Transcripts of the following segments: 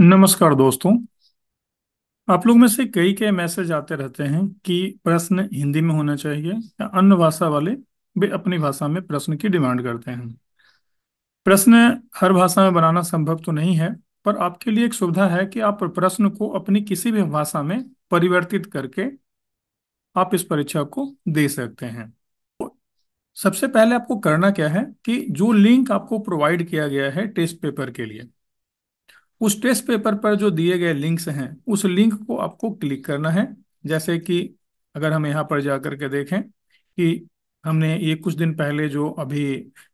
नमस्कार दोस्तों आप लोग में से कई के मैसेज आते रहते हैं कि प्रश्न हिंदी में होना चाहिए या अन्य भाषा वाले भी अपनी भाषा में प्रश्न की डिमांड करते हैं प्रश्न हर भाषा में बनाना संभव तो नहीं है पर आपके लिए एक सुविधा है कि आप प्रश्न को अपनी किसी भी भाषा में परिवर्तित करके आप इस परीक्षा को दे सकते हैं सबसे पहले आपको करना क्या है कि जो लिंक आपको प्रोवाइड किया गया है टेस्ट पेपर के लिए उस टेस्ट पेपर पर जो दिए गए लिंक्स हैं उस लिंक को आपको क्लिक करना है जैसे कि अगर हम यहाँ पर जा के देखें कि हमने ये कुछ दिन पहले जो अभी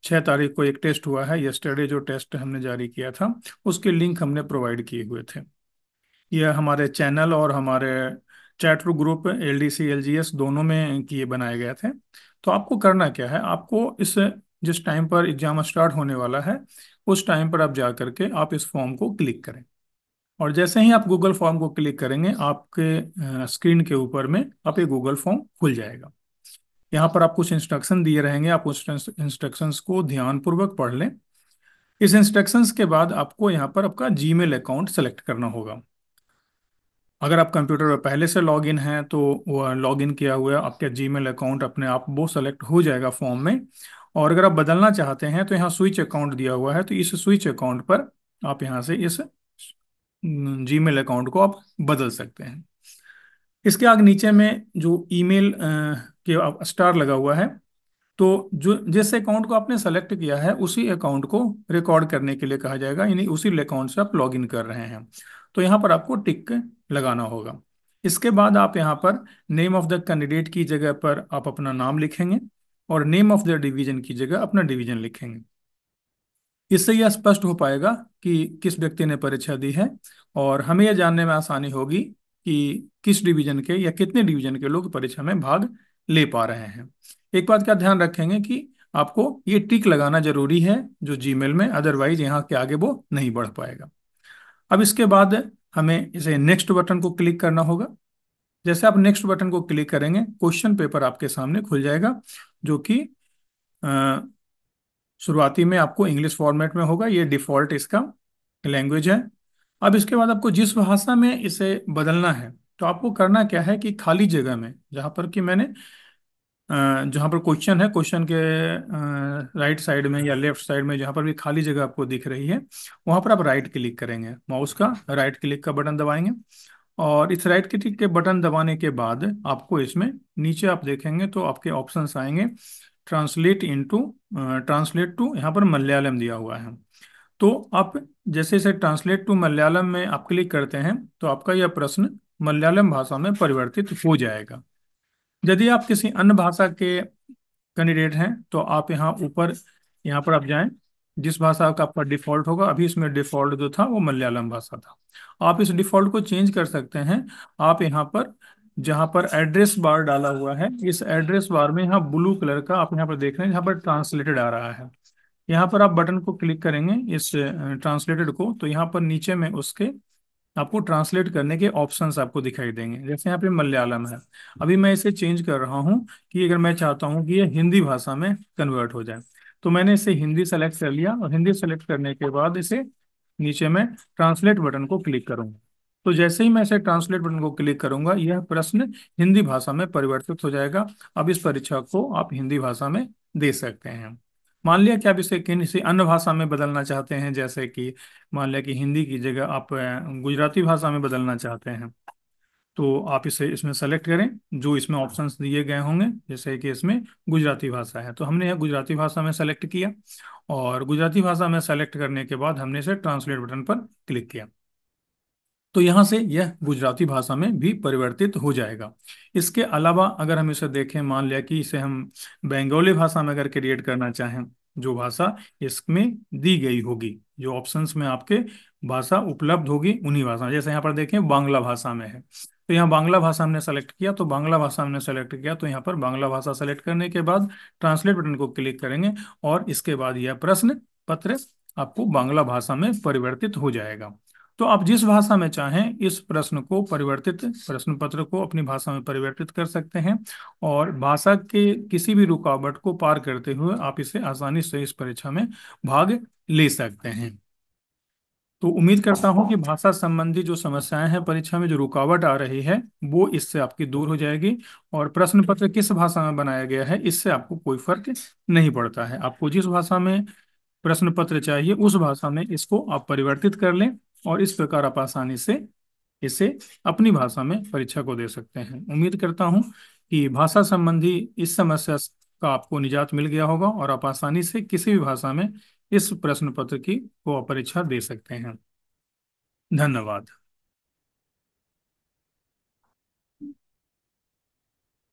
छः तारीख को एक टेस्ट हुआ है यस्टरडे जो टेस्ट हमने जारी किया था उसके लिंक हमने प्रोवाइड किए हुए थे यह हमारे चैनल और हमारे chatter group L D C L G S दोनों में किए बनाए गए थे तो आपको करना क्या है आपको इस जिस टाइम पर एग्जाम स्टार्ट होने वाला है उस टाइम पर आप जा करके आप इस फॉर्म को क्लिक करें और जैसे ही आप गूगल फॉर्म को क्लिक करेंगे आपके स्क्रीन के ऊपर में आप ये गूगल फॉर्म खुल जाएगा यहाँ पर आप कुछ इंस्ट्रक्शन दिए रहेंगे आप उस इंस्ट्रक्शंस को ध्यानपूर्वक पढ़ लें इस इंस्ट्रक्शंस के बाद आपको यहाँ पर आपका जी अकाउंट सेलेक्ट करना होगा अगर आप कंप्यूटर पर पहले से लॉग इन हैं तो लॉग इन किया हुआ आपका जी अकाउंट अपने आप वो सेलेक्ट हो जाएगा फॉर्म में और अगर आप बदलना चाहते हैं तो यहाँ स्विच अकाउंट दिया हुआ है तो इस स्विच अकाउंट पर आप यहाँ से इस जीमेल अकाउंट को आप बदल सकते हैं इसके आगे नीचे में जो ईमेल के स्टार लगा हुआ है तो जो जिस अकाउंट को आपने सेलेक्ट किया है उसी अकाउंट को रिकॉर्ड करने के लिए कहा जाएगा यानी उसी अकाउंट से आप लॉगिन कर रहे हैं तो यहाँ पर आपको टिक लगाना होगा इसके बाद आप यहाँ पर नेम ऑफ द कैंडिडेट की जगह पर आप अपना नाम लिखेंगे और नेम ऑफ देयर डिवीजन की जगह अपना डिवीजन लिखेंगे इससे यह स्पष्ट हो पाएगा कि किस व्यक्ति ने परीक्षा दी है और हमें यह जानने में आसानी होगी कि किस डिवीजन के या कितने डिवीजन के लोग परीक्षा में भाग ले पा रहे हैं एक बात का ध्यान रखेंगे कि आपको ये टिक लगाना जरूरी है जो जीमेल में अदरवाइज यहाँ के आगे वो नहीं बढ़ पाएगा अब इसके बाद हमें इसे नेक्स्ट बटन को क्लिक करना होगा जैसे आप नेक्स्ट बटन को क्लिक करेंगे क्वेश्चन पेपर आपके सामने खुल जाएगा जो कि शुरुआती में आपको इंग्लिश फॉर्मेट में होगा ये डिफॉल्ट इसका लैंग्वेज है अब इसके बाद आपको जिस भाषा में इसे बदलना है तो आपको करना क्या है कि खाली जगह में जहां पर कि मैंने जहां पर क्वेश्चन है क्वेश्चन के राइट साइड में या लेफ्ट साइड में जहां पर भी खाली जगह आपको दिख रही है वहां पर आप राइट क्लिक करेंगे माउस का राइट क्लिक का बटन दबाएंगे और इस राइट क्लिक के बटन दबाने के बाद आपको इसमें नीचे आप देखेंगे तो आपके ऑप्शन आएंगे ट्रांसलेट इनटू ट्रांसलेट टू यहाँ पर मलयालम दिया हुआ है तो आप जैसे इसे ट्रांसलेट टू मलयालम में आप क्लिक करते हैं तो आपका यह प्रश्न मलयालम भाषा में परिवर्तित हो जाएगा यदि आप किसी अन्य भाषा के कैंडिडेट हैं तो आप यहाँ ऊपर यहाँ पर आप जाएं जिस भाषा का आपका डिफॉल्ट होगा अभी इसमें डिफॉल्ट जो था वो मलयालम भाषा था आप इस डिफॉल्ट को चेंज कर सकते हैं आप यहाँ पर जहाँ पर एड्रेस बार डाला हुआ है इस एड्रेस बार में यहाँ ब्लू कलर का आप यहाँ पर देख रहे हैं यहाँ पर ट्रांसलेटेड आ रहा है यहाँ पर आप बटन को क्लिक करेंगे इस ट्रांसलेटेड को तो यहाँ पर नीचे में उसके आपको ट्रांसलेट करने के ऑप्शंस आपको दिखाई देंगे जैसे यहाँ पे मलयालम है अभी मैं इसे चेंज कर रहा हूँ कि अगर मैं चाहता हूँ कि ये हिंदी भाषा में कन्वर्ट हो जाए तो मैंने इसे हिंदी सेलेक्ट कर लिया और हिंदी सेलेक्ट करने के बाद इसे नीचे में ट्रांसलेट बटन को क्लिक करूंगा तो जैसे ही मैं इसे ट्रांसलेट बटन को क्लिक करूंगा यह प्रश्न हिंदी भाषा में परिवर्तित हो जाएगा अब इस परीक्षा को आप हिंदी भाषा में दे सकते हैं मान लिया कि आप इसे किसी अन्य भाषा में बदलना चाहते हैं जैसे कि मान लिया कि हिंदी की जगह आप गुजराती भाषा में बदलना चाहते हैं तो आप इसे इसमें सेलेक्ट करें जो इसमें ऑप्शंस दिए गए होंगे जैसे कि इसमें गुजराती भाषा है तो हमने यह गुजराती भाषा में सेलेक्ट किया और गुजराती भाषा में सेलेक्ट करने के बाद हमने इसे ट्रांसलेट बटन पर क्लिक किया तो यहाँ से यह गुजराती भाषा में भी परिवर्तित हो जाएगा इसके अलावा अगर हम इसे देखें मान लिया कि इसे हम बंगाली भाषा में अगर क्रिएट करना चाहें जो भाषा इसमें दी गई होगी जो ऑप्शंस में आपके भाषा उपलब्ध होगी उन्हीं भाषा जैसे यहाँ पर देखें बांग्ला भाषा में है तो यहाँ बांग्ला भाषा हमने सेलेक्ट किया तो बांग्ला भाषा हमने सेलेक्ट किया तो यहाँ पर बांग्ला भाषा सेलेक्ट करने के बाद ट्रांसलेट बटन को क्लिक करेंगे और इसके बाद यह प्रश्न पत्र आपको बांग्ला भाषा में परिवर्तित हो जाएगा तो आप जिस भाषा में चाहें इस प्रश्न को परिवर्तित प्रश्न पत्र को अपनी भाषा में परिवर्तित कर सकते हैं और भाषा के किसी भी रुकावट को पार करते हुए आप इसे आसानी से इस परीक्षा में भाग ले सकते हैं तो उम्मीद करता हूँ कि भाषा संबंधी जो समस्याएं हैं परीक्षा में जो रुकावट आ रही है वो इससे आपकी दूर हो जाएगी और प्रश्न पत्र किस भाषा में बनाया गया है इससे आपको कोई फर्क नहीं पड़ता है आपको जिस भाषा में प्रश्न पत्र चाहिए उस भाषा में इसको आप परिवर्तित कर लें और इस प्रकार आप आसानी से इसे अपनी भाषा में परीक्षा को दे सकते हैं उम्मीद करता हूँ कि भाषा संबंधी इस समस्या का आपको निजात मिल गया होगा और आप आसानी से किसी भी भाषा में इस प्रश्न पत्र की वो परीक्षा दे सकते हैं धन्यवाद